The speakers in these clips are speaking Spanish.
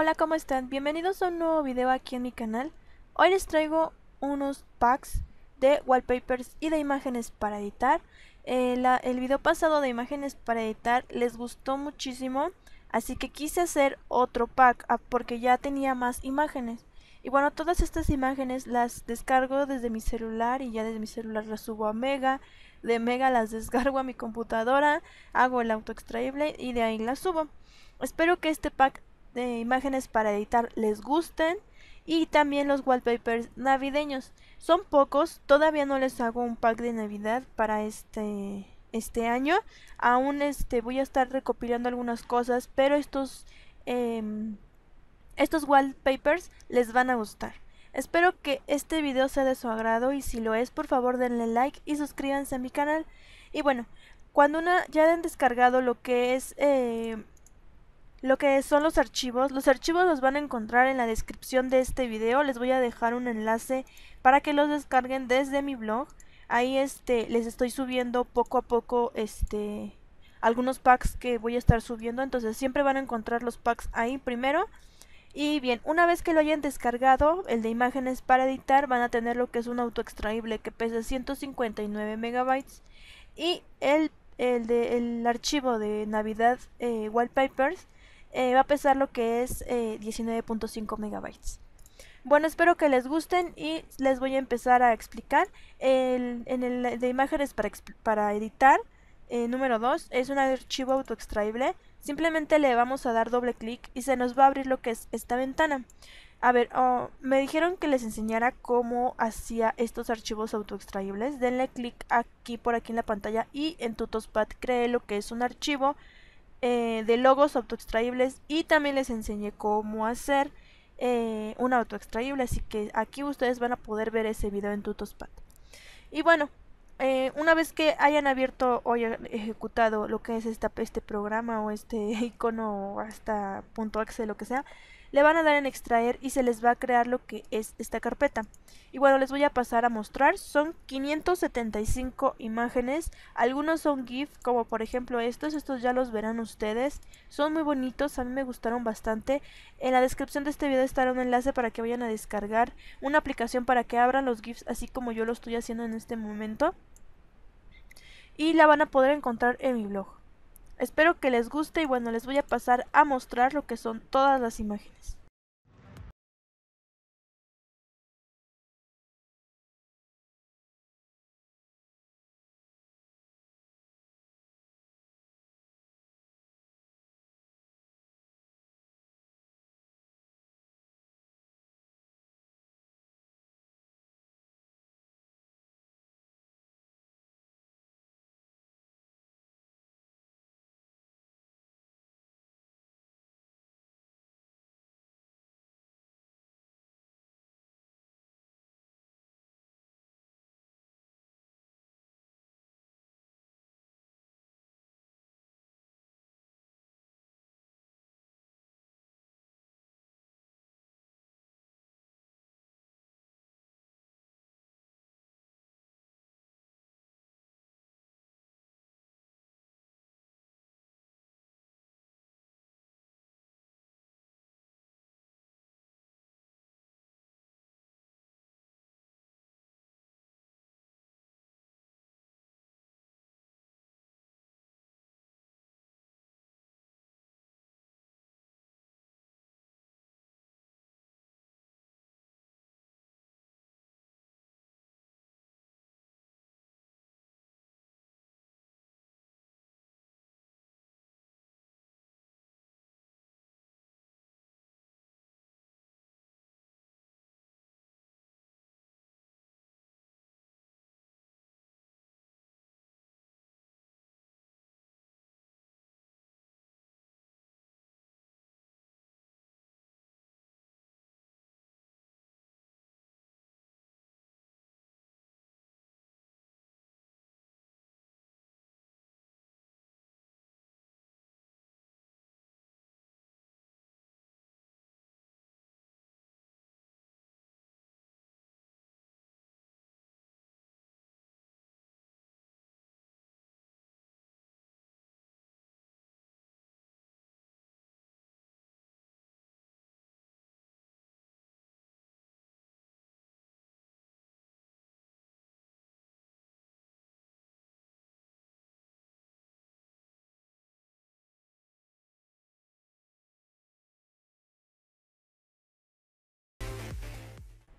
Hola, ¿cómo están? Bienvenidos a un nuevo video aquí en mi canal. Hoy les traigo unos packs de wallpapers y de imágenes para editar. Eh, el video pasado de imágenes para editar les gustó muchísimo, así que quise hacer otro pack ah, porque ya tenía más imágenes. Y bueno, todas estas imágenes las descargo desde mi celular y ya desde mi celular las subo a Mega. De Mega las descargo a mi computadora, hago el auto extraíble y de ahí las subo. Espero que este pack imágenes para editar les gusten y también los wallpapers navideños. Son pocos, todavía no les hago un pack de Navidad para este este año. Aún este voy a estar recopilando algunas cosas, pero estos em, estos wallpapers les van a gustar. Espero que este video sea de su agrado y si lo es, por favor denle like y suscríbanse a mi canal. Y bueno, cuando una, ya hayan descargado lo que es eh, lo que son los archivos. Los archivos los van a encontrar en la descripción de este video. Les voy a dejar un enlace para que los descarguen desde mi blog. Ahí este les estoy subiendo poco a poco este algunos packs que voy a estar subiendo. Entonces siempre van a encontrar los packs ahí primero. Y bien, una vez que lo hayan descargado, el de imágenes para editar, van a tener lo que es un auto extraíble que pesa 159 megabytes. Y el, el, de, el archivo de Navidad eh, Wallpapers eh, va a pesar lo que es 19.5 eh, megabytes. Bueno, espero que les gusten y les voy a empezar a explicar. El, en el de imágenes para, editar, eh, número 2, es un archivo autoextraíble. Simplemente le vamos a dar doble clic y se nos va a abrir lo que es esta ventana. A ver, oh, me dijeron que les enseñara cómo hacía estos archivos autoextraíbles. Denle clic aquí por aquí en la pantalla y en tutospad cree lo que es un archivo eh, de logos autoextraíbles y también les enseñé cómo hacer eh, un autoextraíble. Así que aquí ustedes van a poder ver ese video en Tutospad. Y bueno, eh, una vez que hayan abierto o ejecutado lo que es esta, este programa o este icono o hasta punto .exe, lo que sea, le van a dar en extraer y se les va a crear lo que es esta carpeta. Y bueno, les voy a pasar a mostrar. Son 575 imágenes. Algunos son GIF, como por ejemplo estos. Estos ya los verán ustedes. Son muy bonitos, a mí me gustaron bastante. En la descripción de este video estará un enlace para que vayan a descargar una aplicación para que abran los GIFs, así como yo lo estoy haciendo en este momento. Y la van a poder encontrar en mi blog. Espero que les guste y bueno, les voy a pasar a mostrar lo que son todas las imágenes.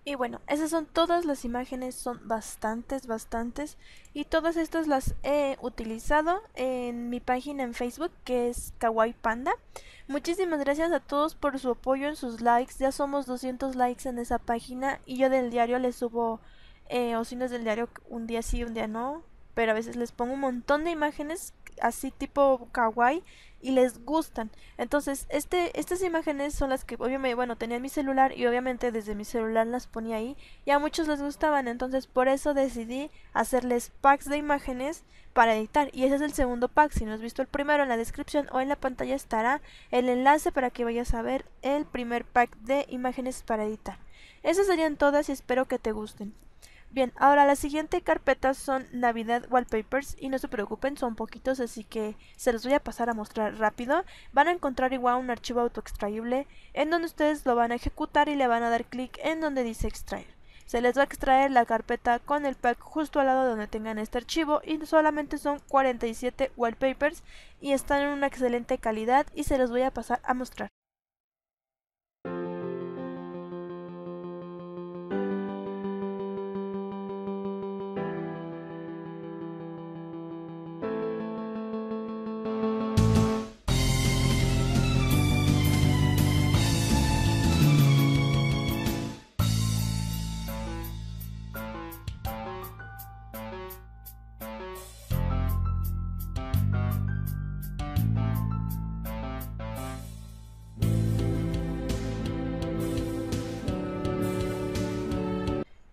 Y bueno, esas son todas las imágenes, son bastantes, bastantes. Y todas estas las he utilizado en mi página en Facebook, que es Kawaii Panda. Muchísimas gracias a todos por su apoyo en sus likes. Ya somos 200 likes en esa página. Y yo del diario les subo, eh, o del diario, un día sí, un día no. Pero a veces les pongo un montón de imágenes así tipo kawaii y les gustan. Entonces, este, estas imágenes son las que obviamente, bueno, tenía en mi celular y obviamente desde mi celular las ponía ahí y a muchos les gustaban, entonces por eso decidí hacerles packs de imágenes para editar y ese es el segundo pack, si no has visto el primero en la descripción o en la pantalla estará el enlace para que vayas a ver el primer pack de imágenes para editar. Esas serían todas y espero que te gusten. Bien, ahora la siguiente carpeta son Navidad Wallpapers y no se preocupen, son poquitos, así que se los voy a pasar a mostrar rápido. Van a encontrar igual un archivo autoextraíble en donde ustedes lo van a ejecutar y le van a dar clic en donde dice extraer. Se les va a extraer la carpeta con el pack justo al lado donde tengan este archivo y solamente son 47 wallpapers y están en una excelente calidad y se los voy a pasar a mostrar.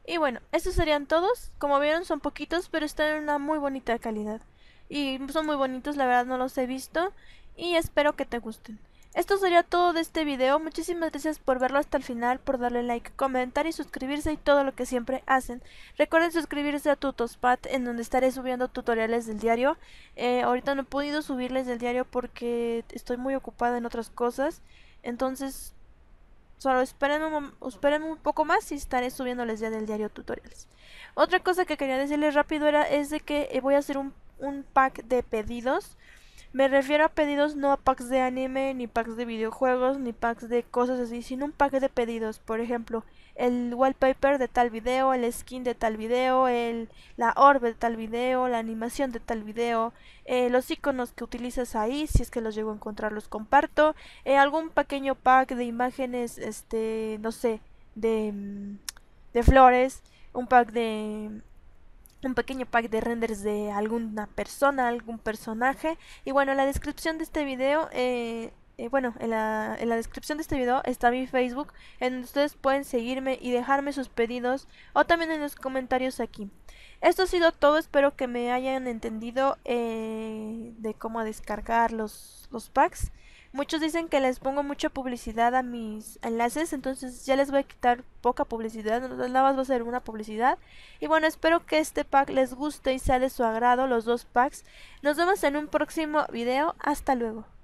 Y bueno, estos serían todos. Como vieron, son poquitos, pero están en una muy bonita calidad. Y son muy bonitos, la verdad no los he visto. Y espero que te gusten. Esto sería todo de este video. Muchísimas gracias por verlo hasta el final, por darle like, comentar y suscribirse y todo lo que siempre hacen. Recuerden suscribirse a Tutospad, en donde estaré subiendo tutoriales del diario. Eh, ahorita no he podido subirles del diario porque estoy muy ocupada en otras cosas. Entonces Solo esperen un, poco más y estaré subiéndoles ya del diario tutoriales. Otra cosa que quería decirles rápido era es de que eh, voy a hacer un, un pack de pedidos. Me refiero a pedidos no a packs de anime, ni packs de videojuegos, ni packs de cosas así, sino un pack de pedidos. Por ejemplo, el wallpaper de tal video, el skin de tal video, el, la orbe de tal video, la animación de tal video, eh, los iconos que utilizas ahí, si es que los llego a encontrar los comparto, eh, algún pequeño pack de imágenes, este, no sé, de, mm, de flores, un pack de un pequeño pack de renders de alguna persona, algún personaje. Y bueno, la descripción de este video eh, eh, bueno, en la, descripción de este video está mi Facebook, en donde ustedes pueden seguirme y dejarme sus pedidos o también en los comentarios aquí. Esto ha sido todo, espero que me hayan entendido eh, de cómo descargar los, los packs. Muchos dicen que les pongo mucha publicidad a mis enlaces, entonces ya les voy a quitar poca publicidad, nada más va a ser una publicidad. Y bueno, espero que este pack les guste y sea de su agrado los dos packs. Nos vemos en un próximo video, hasta luego.